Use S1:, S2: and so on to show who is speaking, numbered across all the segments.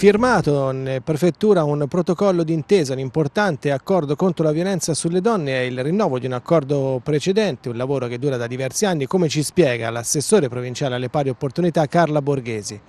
S1: firmato in prefettura un protocollo d'intesa, un importante accordo contro la violenza sulle donne e il rinnovo di un accordo precedente, un lavoro che dura da diversi anni, come ci spiega l'assessore provinciale alle pari opportunità Carla Borghesi.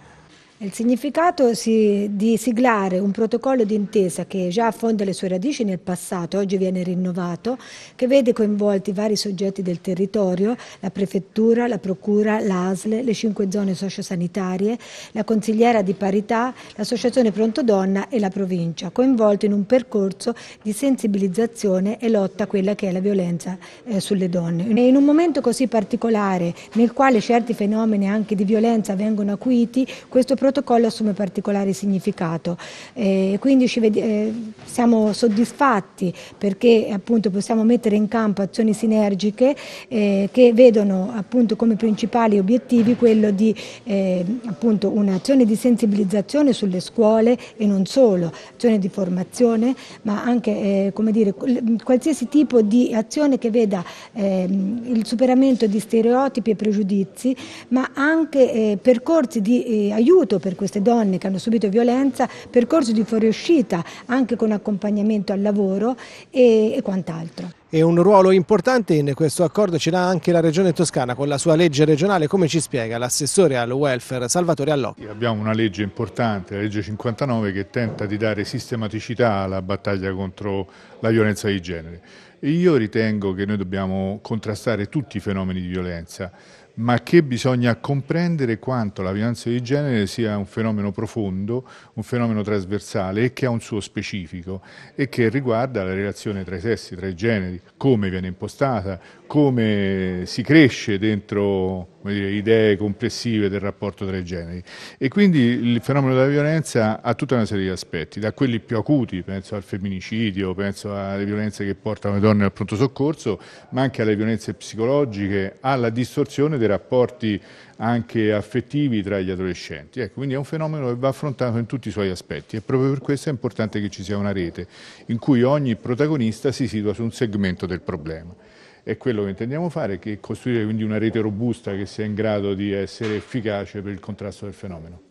S2: Il significato di siglare un protocollo d'intesa che già affonda le sue radici nel passato, oggi viene rinnovato, che vede coinvolti vari soggetti del territorio, la prefettura, la procura, l'ASL, le cinque zone sociosanitarie, la consigliera di parità, l'associazione Pronto Donna e la provincia, coinvolti in un percorso di sensibilizzazione e lotta a quella che è la violenza eh, sulle donne. E in un momento così particolare, nel quale certi fenomeni anche di violenza vengono acuiti, questo protocollo protocollo assume particolare significato. E eh, quindi eh, siamo soddisfatti perché appunto, possiamo mettere in campo azioni sinergiche eh, che vedono appunto, come principali obiettivi quello di eh, un'azione di sensibilizzazione sulle scuole e non solo, azione di formazione, ma anche eh, dire, qualsiasi tipo di azione che veda ehm, il superamento di stereotipi e pregiudizi, ma anche percorsi di aiuto per queste donne che hanno subito violenza, percorso di fuoriuscita anche con accompagnamento al lavoro e, e quant'altro.
S1: E un ruolo importante in questo accordo ce l'ha anche la Regione Toscana con la sua legge regionale, come ci spiega l'assessore al
S3: welfare Salvatore Allocchi. Abbiamo una legge importante, la legge 59, che tenta di dare sistematicità alla battaglia contro la violenza di genere. Io ritengo che noi dobbiamo contrastare tutti i fenomeni di violenza, ma che bisogna comprendere quanto la violenza di genere sia un fenomeno profondo, un fenomeno trasversale e che ha un suo specifico e che riguarda la relazione tra i sessi, tra i generi, come viene impostata, come si cresce dentro dire, idee complessive del rapporto tra i generi. E quindi il fenomeno della violenza ha tutta una serie di aspetti, da quelli più acuti, penso al femminicidio, penso alle violenze che portano le donne al pronto soccorso, ma anche alle violenze psicologiche, alla distorsione dei rapporti anche affettivi tra gli adolescenti. Ecco, quindi è un fenomeno che va affrontato in tutti i suoi aspetti e proprio per questo è importante che ci sia una rete in cui ogni protagonista si situa su un segmento del problema è quello che intendiamo fare, che è costruire quindi una rete robusta che sia in grado di essere efficace per il contrasto del fenomeno.